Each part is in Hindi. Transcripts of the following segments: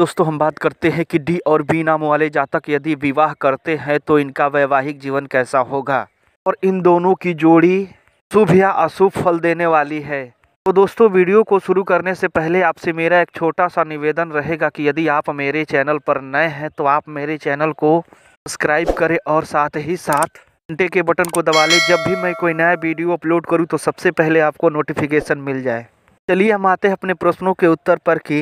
दोस्तों हम बात करते हैं कि डी और बी नाम वाले जातक यदि विवाह करते हैं तो इनका वैवाहिक जीवन कैसा होगा और इन दोनों की जोड़ी शुभ या अशुभ फल देने वाली है तो दोस्तों वीडियो को शुरू करने से पहले आपसे मेरा एक छोटा सा निवेदन रहेगा कि यदि आप मेरे चैनल पर नए हैं तो आप मेरे चैनल को सब्सक्राइब करें और साथ ही साथ घंटे के बटन को दबा लें जब भी मैं कोई नया वीडियो अपलोड करूँ तो सबसे पहले आपको नोटिफिकेशन मिल जाए चलिए हम आते हैं अपने प्रश्नों के उत्तर पर कि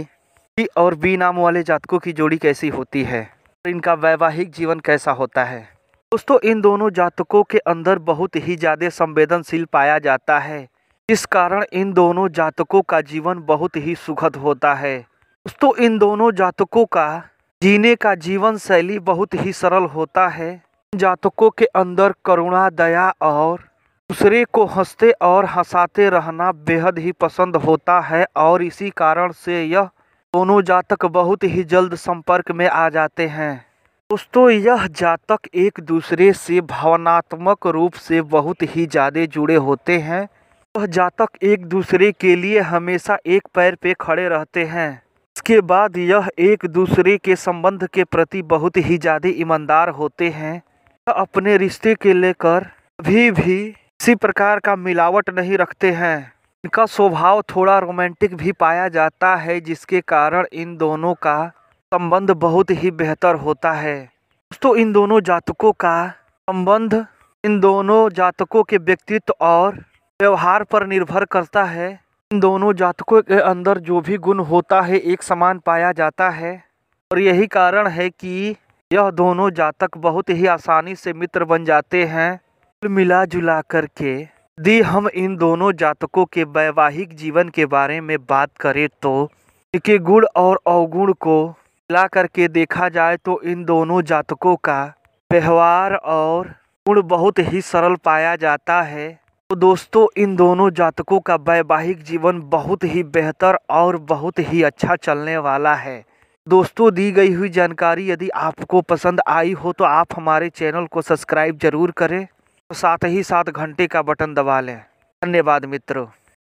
और बी नाम वाले जातकों की जोड़ी कैसी होती है और इनका वैवाहिक जीवन कैसा होता है दोस्तों इन दोनों जातकों के अंदर बहुत ही ज़्यादा संवेदनशील पाया जाता है जिस कारण इन दोनों जातकों का जीवन बहुत ही सुखद होता है दोस्तों इन दोनों जातकों का जीने का जीवन शैली बहुत ही सरल होता है जातकों के अंदर करुणा दया और दूसरे को हंसते और हंसाते रहना बेहद ही पसंद होता है और इसी कारण से यह दोनों जातक बहुत ही जल्द संपर्क में आ जाते हैं दोस्तों यह जातक एक दूसरे से भावनात्मक रूप से बहुत ही ज़्यादा जुड़े होते हैं वह तो जातक एक दूसरे के लिए हमेशा एक पैर पे खड़े रहते हैं इसके बाद यह एक दूसरे के संबंध के प्रति बहुत ही ज़्यादा ईमानदार होते हैं तो अपने रिश्ते के लेकर अभी भी किसी प्रकार का मिलावट नहीं रखते हैं इनका स्वभाव थोड़ा रोमांटिक भी पाया जाता है जिसके कारण इन दोनों का संबंध बहुत ही बेहतर होता है दोस्तों इन दोनों जातकों का संबंध इन दोनों जातकों के व्यक्तित्व और व्यवहार पर निर्भर करता है इन दोनों जातकों के अंदर जो भी गुण होता है एक समान पाया जाता है और यही कारण है कि यह दोनों जातक बहुत ही आसानी से मित्र बन जाते हैं मिला जुला करके यदि हम इन दोनों जातकों के वैवाहिक जीवन के बारे में बात करें तो इनके गुण और अवगुण को मिला करके देखा जाए तो इन दोनों जातकों का व्यवहार और गुण बहुत ही सरल पाया जाता है तो दोस्तों इन दोनों जातकों का वैवाहिक जीवन बहुत ही बेहतर और बहुत ही अच्छा चलने वाला है दोस्तों दी गई हुई जानकारी यदि आपको पसंद आई हो तो आप हमारे चैनल को सब्सक्राइब जरूर करें तो साथ ही साथ घंटी का बटन दबा लें धन्यवाद मित्रों